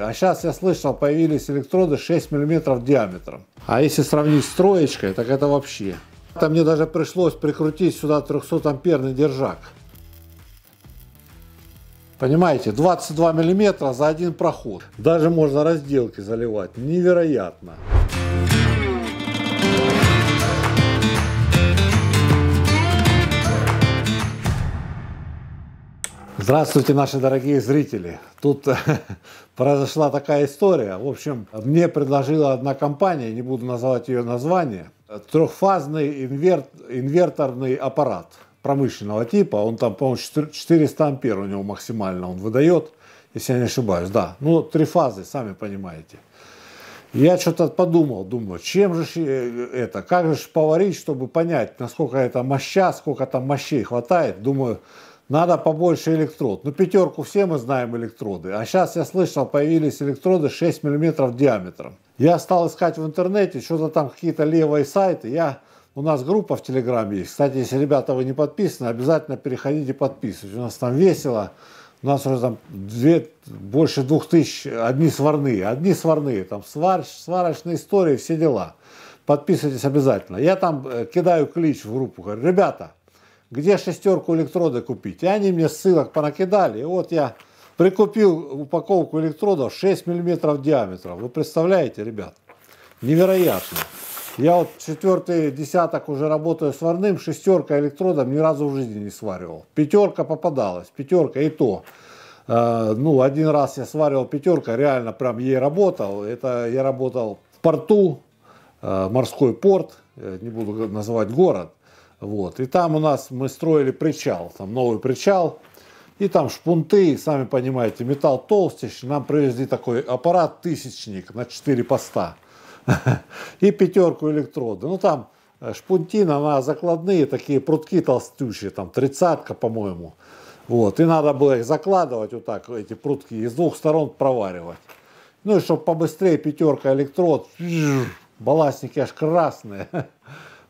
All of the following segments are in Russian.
А сейчас я слышал, появились электроды 6 мм диаметром. А если сравнить с троечкой, так это вообще. Там мне даже пришлось прикрутить сюда 300 амперный держак. Понимаете, 22 мм за один проход. Даже можно разделки заливать. Невероятно. Здравствуйте, наши дорогие зрители. Тут произошла такая история. В общем, мне предложила одна компания, не буду называть ее название, трехфазный инверт, инверторный аппарат промышленного типа. Он там, по-моему, 400 ампер у него максимально он выдает, если я не ошибаюсь. Да, ну, три фазы, сами понимаете. Я что-то подумал, думаю, чем же э, это, как же поварить, чтобы понять, насколько это моща, сколько там мощей хватает. Думаю, надо побольше электрод. Ну, пятерку все мы знаем электроды, а сейчас я слышал, появились электроды 6 мм диаметром. Я стал искать в интернете, что-то там какие-то левые сайты, я у нас группа в Телеграме есть. Кстати, если, ребята, вы не подписаны, обязательно переходите, подписывайтесь. У нас там весело. У нас уже там две, больше двух тысяч, одни сварные, одни сварные, там сварч, сварочные истории, все дела. Подписывайтесь обязательно. Я там э, кидаю клич в группу, говорю, ребята, где шестерку электрода купить. И они мне ссылок понакидали. И вот я прикупил упаковку электродов 6 мм диаметром. Вы представляете, ребят? Невероятно. Я вот четвертый десяток уже работаю сварным, шестерка электродом ни разу в жизни не сваривал. Пятерка попадалась, пятерка и то. Э, ну, один раз я сваривал пятерка, реально прям ей работал. Это я работал в порту, э, морской порт, э, не буду называть город. Вот. И там у нас мы строили причал, там новый причал, и там шпунты, сами понимаете, металл толстящий. Нам привезли такой аппарат тысячник на 4 поста и пятерку электроды. Ну там э, шпунтина, она закладные, такие прутки толстющие, там тридцатка, по-моему. Вот, и надо было их закладывать вот так, эти прутки, и с двух сторон проваривать. Ну и чтобы побыстрее пятерка электрод, балластники аж красные.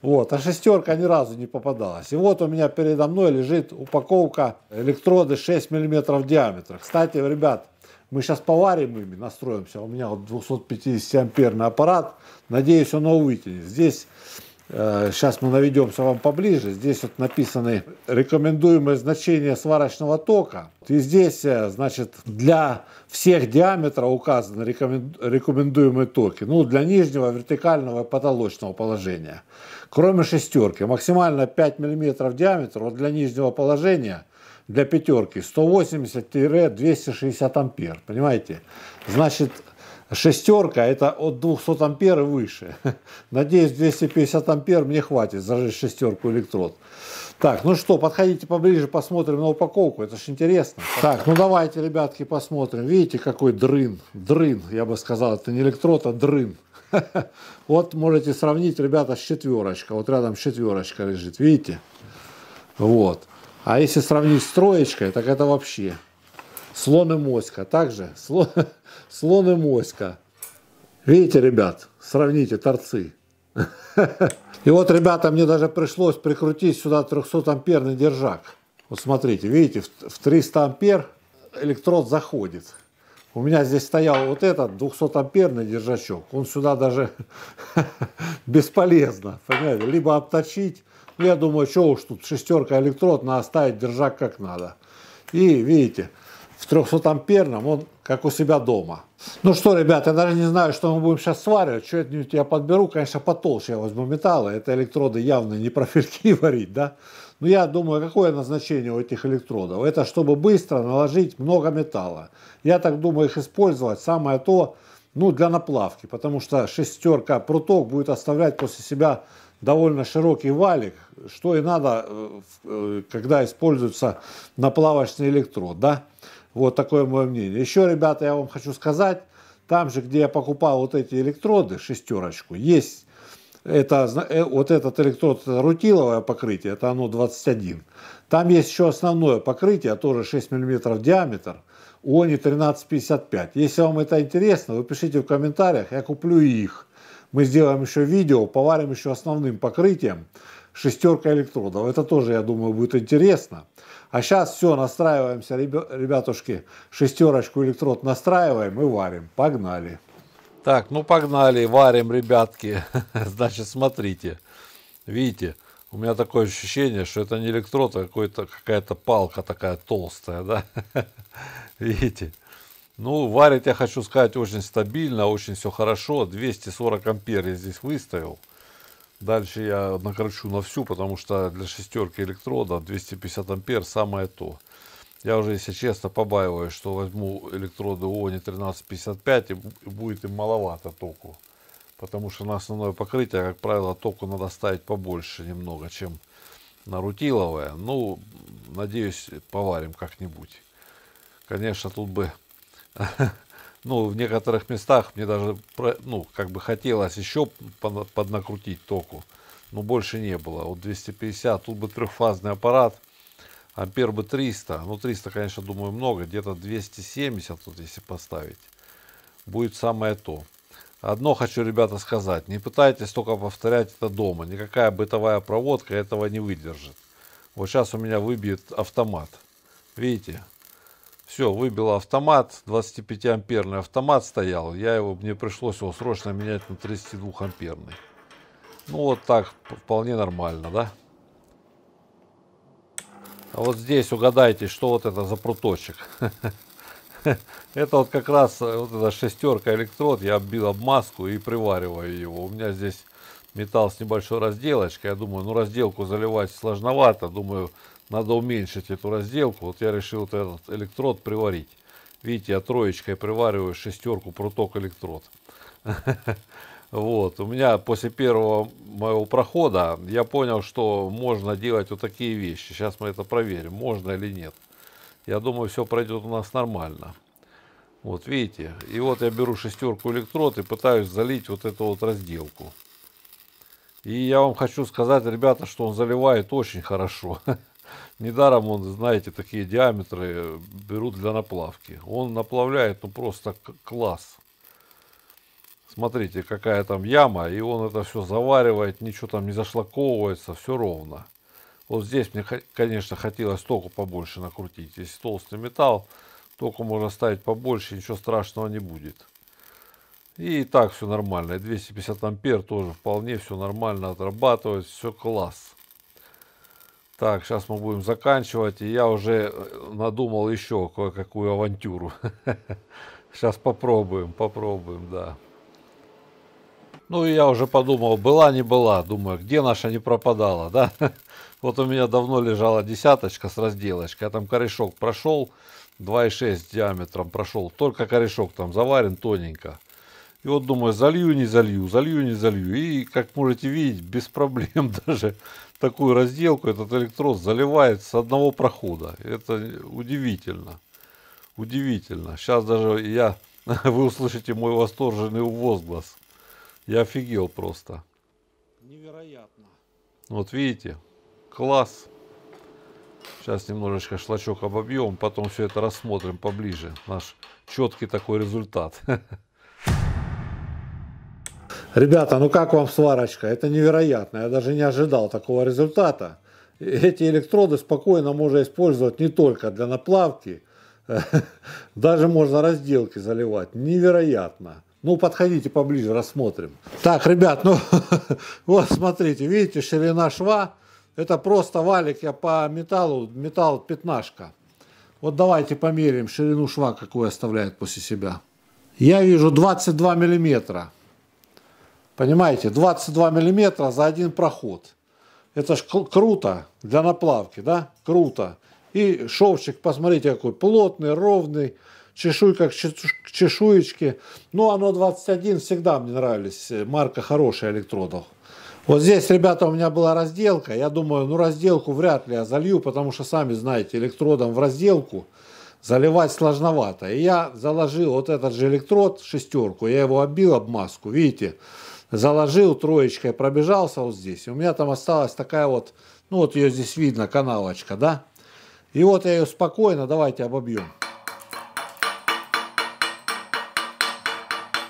Вот, а шестерка ни разу не попадалась. И вот у меня передо мной лежит упаковка электроды 6 мм в диаметре. Кстати, ребят, мы сейчас поварим ими, настроимся. У меня вот 250 амперный аппарат. Надеюсь, он его вытянет. Здесь Сейчас э, мы наведемся вам поближе. Здесь вот написаны рекомендуемые значения сварочного тока. И здесь, э, значит, для всех диаметров указаны рекомендуемые токи. Ну, для нижнего, вертикального и потолочного положения. Кроме шестерки. Максимально 5 мм диаметр. Вот для нижнего положения, для пятерки 180-260 ампер. Понимаете? Значит, Шестерка это от 200 ампер и выше. Надеюсь, 250 ампер мне хватит зажечь шестерку электрод. Так, ну что, подходите поближе, посмотрим на упаковку, это же интересно. Так, ну давайте, ребятки, посмотрим. Видите, какой дрын, дрын, я бы сказал, это не электрод, а дрын. Вот можете сравнить, ребята, с четверочкой. Вот рядом четверочка лежит, видите? Вот. А если сравнить с троечкой, так это вообще слон и моська. А также слон, слон и моська. Видите, ребят, сравните торцы. И вот, ребята, мне даже пришлось прикрутить сюда 300-амперный держак. Вот смотрите, видите, в 300 ампер электрод заходит. У меня здесь стоял вот этот 200-амперный держачок. Он сюда даже бесполезно, понимаете? Либо обточить, ну, я думаю, что уж тут шестерка электрод, надо ставить держак как надо. И видите, в 300-амперном, он как у себя дома. Ну что, ребята, я даже не знаю, что мы будем сейчас сваривать. Что-нибудь я подберу, конечно, потолще я возьму металла. Это электроды явно не профильки варить, да? Но ну, я думаю, какое назначение у этих электродов? Это чтобы быстро наложить много металла. Я так думаю, их использовать самое то, ну, для наплавки. Потому что шестерка пруток будет оставлять после себя довольно широкий валик, что и надо, э, э, когда используется наплавочный электрод, да? Вот такое мое мнение. Еще, ребята, я вам хочу сказать, там же, где я покупал вот эти электроды, шестерочку, есть это, э, вот этот электрод, это рутиловое покрытие, это оно 21. Там есть еще основное покрытие, тоже 6 мм диаметр, ОНИ 1355. Если вам это интересно, вы пишите в комментариях, я куплю их. Мы сделаем еще видео, поварим еще основным покрытием шестерка электродов. Это тоже, я думаю, будет интересно. А сейчас все, настраиваемся, ребятушки, шестерочку электрод настраиваем и варим. Погнали. Так, ну погнали, варим, ребятки. Значит, смотрите. Видите, у меня такое ощущение, что это не электрод, а какая-то палка такая толстая, да? Видите? Ну, варить, я хочу сказать, очень стабильно, очень все хорошо. 240 ампер я здесь выставил. Дальше я накручу на всю, потому что для шестерки электрода 250 ампер самое то. Я уже, если честно, побаиваюсь, что возьму электроды ООН 1355 и будет им маловато току. Потому что на основное покрытие, как правило, току надо ставить побольше немного, чем на рутиловое. Ну, надеюсь, поварим как-нибудь. Конечно, тут бы ну, в некоторых местах мне даже, ну, как бы хотелось еще поднакрутить току, но больше не было. Вот 250, тут бы трехфазный аппарат, ампер бы 300, ну, 300, конечно, думаю, много, где-то 270, тут, если поставить, будет самое то. Одно хочу, ребята, сказать, не пытайтесь только повторять это дома, никакая бытовая проводка этого не выдержит. Вот сейчас у меня выбьет автомат, видите, все, выбил автомат, 25-амперный автомат стоял. Я его, мне пришлось его срочно менять на 32-амперный. Ну вот так, вполне нормально, да? А вот здесь угадайте, что вот это за пруточек. Это вот как раз э, вот эта шестерка электрод. Я оббил обмазку и привариваю его. У меня здесь металл с небольшой разделочкой. Я думаю, ну разделку заливать сложновато. Думаю, надо уменьшить эту разделку. Вот я решил вот этот электрод приварить. Видите, я троечкой привариваю шестерку пруток электрод. Вот, у меня после первого моего прохода я понял, что можно делать вот такие вещи. Сейчас мы это проверим, можно или нет. Я думаю, все пройдет у нас нормально. Вот, видите? И вот я беру шестерку электрод и пытаюсь залить вот эту вот разделку. И я вам хочу сказать, ребята, что он заливает очень хорошо. Недаром он, знаете, такие диаметры берут для наплавки. Он наплавляет, ну, просто класс. Смотрите, какая там яма, и он это все заваривает, ничего там не зашлаковывается, все ровно. Вот здесь мне, конечно, хотелось току побольше накрутить. Если толстый металл, току можно ставить побольше, ничего страшного не будет. И так все нормально. 250 ампер тоже вполне все нормально отрабатывает, все класс. Так, сейчас мы будем заканчивать. И я уже э, надумал еще кое-какую авантюру. Сейчас попробуем, попробуем, да. Ну и я уже подумал, была не была. Думаю, где наша не пропадала, да? Вот у меня давно лежала десяточка с разделочкой. а там корешок прошел, 2,6 диаметром прошел. Только корешок там заварен тоненько. И вот думаю, залью, не залью, залью, не залью. И, как можете видеть, без проблем даже такую разделку этот электрод заливает с одного прохода. Это удивительно. Удивительно. Сейчас даже я, вы услышите мой восторженный возглас. Я офигел просто. Невероятно. Вот видите, класс. Сейчас немножечко шлачок обобьем, потом все это рассмотрим поближе. Наш четкий такой результат. Ребята, ну как вам сварочка? Это невероятно, я даже не ожидал такого результата. Эти электроды спокойно можно использовать не только для наплавки, даже можно разделки заливать. Невероятно. Ну, подходите поближе, рассмотрим. Так, ребят, ну, вот смотрите, видите, ширина шва. Это просто валик я по металлу, металл пятнашка. Вот давайте померим ширину шва, какую оставляет после себя. Я вижу 22 миллиметра. Понимаете, 22 миллиметра за один проход. Это ж круто для наплавки, да? Круто. И шовчик, посмотрите, какой плотный, ровный, чешуйка к чешуечке. Ну, оно 21 всегда мне нравились, э, марка хорошая электродов. Вот здесь, ребята, у меня была разделка. Я думаю, ну разделку вряд ли я залью, потому что, сами знаете, электродом в разделку заливать сложновато. И я заложил вот этот же электрод, шестерку, я его оббил обмазку, видите? Видите? заложил троечкой, пробежался вот здесь. у меня там осталась такая вот, ну вот ее здесь видно, каналочка, да? И вот я ее спокойно, давайте обобьем.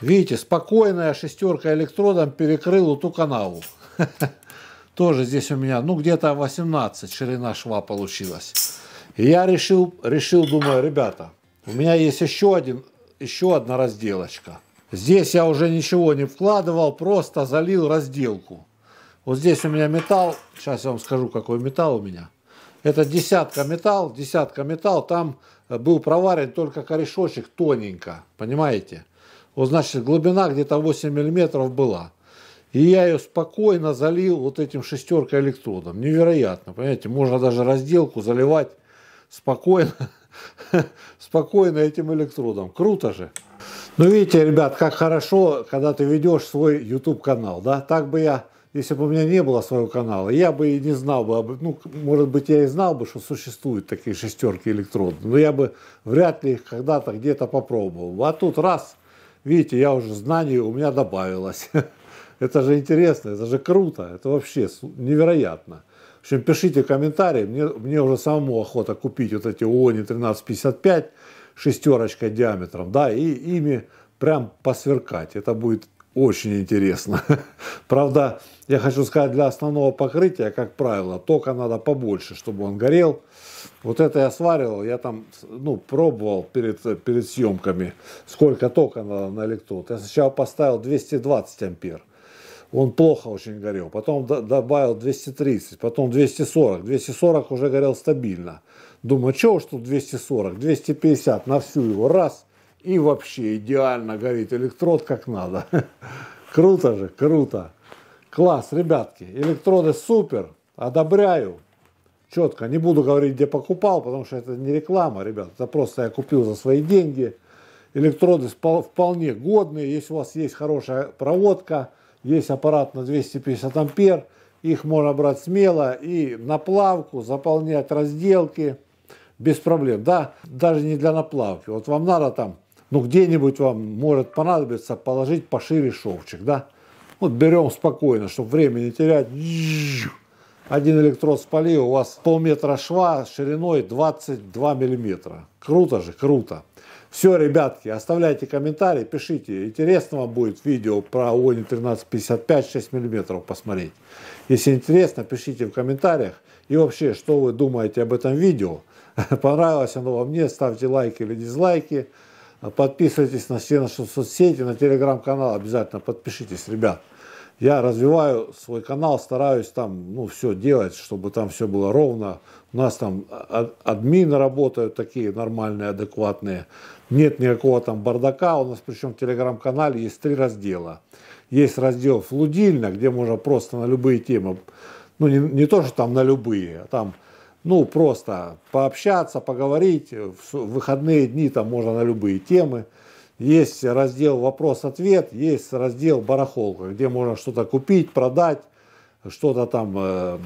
Видите, спокойная шестерка электродом перекрыла ту канаву. Тоже здесь у меня, ну где-то 18 ширина шва получилась. И я решил, решил, думаю, ребята, у меня есть еще один, еще одна разделочка – Здесь я уже ничего не вкладывал, просто залил разделку. Вот здесь у меня металл, сейчас я вам скажу, какой металл у меня. Это десятка металл, десятка металл, там э, был проварен только корешочек тоненько, понимаете? Вот значит глубина где-то 8 миллиметров была. И я ее спокойно залил вот этим шестеркой электродом. Невероятно, понимаете, можно даже разделку заливать спокойно, спокойно этим электродом. Круто же. Ну, видите, ребят, как хорошо, когда ты ведешь свой YouTube-канал, да? Так бы я, если бы у меня не было своего канала, я бы и не знал бы, ну, может быть, я и знал бы, что существуют такие шестерки электронные, но я бы вряд ли их когда-то где-то попробовал. А тут раз, видите, я уже знаний у меня добавилось. Это же интересно, это же круто, это вообще невероятно. В общем, пишите комментарии, мне, мне уже самому охота купить вот эти ООНи 1355, шестерочкой диаметром, да, и ими прям посверкать. Это будет очень интересно. Правда, я хочу сказать, для основного покрытия, как правило, тока надо побольше, чтобы он горел. Вот это я сваривал, я там ну, пробовал перед, перед съемками, сколько тока надо на электрод. Я сначала поставил 220 ампер он плохо очень горел. Потом добавил 230, потом 240. 240 уже горел стабильно. Думаю, чего уж тут 240, 250 на всю его раз. И вообще идеально горит электрод как надо. Круто же, круто. Класс, ребятки. Электроды супер. Одобряю. Четко. Не буду говорить, где покупал, потому что это не реклама, ребят. Это просто я купил за свои деньги. Электроды вполне годные. Если у вас есть хорошая проводка – весь аппарат на 250 ампер, их можно брать смело и на плавку, заполнять разделки без проблем. Да, даже не для наплавки. Вот вам надо там, ну где-нибудь вам может понадобиться положить пошире шовчик, да. Вот берем спокойно, чтобы времени терять. Один электрод спалил, у вас полметра шва шириной 22 миллиметра. Круто же, круто. Все, ребятки, оставляйте комментарии, пишите. Интересно вам будет видео про ОНИ 1355 6 мм посмотреть. Если интересно, пишите в комментариях. И вообще, что вы думаете об этом видео. Понравилось оно вам мне, ставьте лайки или дизлайки. Подписывайтесь на все наши соцсети, на телеграм-канал обязательно подпишитесь, ребят. Я развиваю свой канал, стараюсь там, ну, все делать, чтобы там все было ровно, у нас там а, админы работают такие нормальные, адекватные, нет никакого там бардака, у нас причем в телеграм-канале есть три раздела. Есть раздел «Флудильно», где можно просто на любые темы, ну не, не то, что там на любые, а там ну, просто пообщаться, поговорить. В выходные дни там можно на любые темы. Есть раздел «Вопрос-ответ», есть раздел «Барахолка», где можно что-то купить, продать, что-то там э,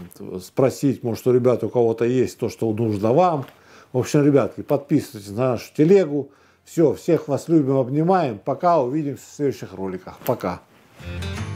спросить, может, у ребят у кого-то есть то, что нужно вам. В общем, ребятки, подписывайтесь на нашу телегу. Все, всех вас любим, обнимаем. Пока, увидимся в следующих роликах. Пока. thank you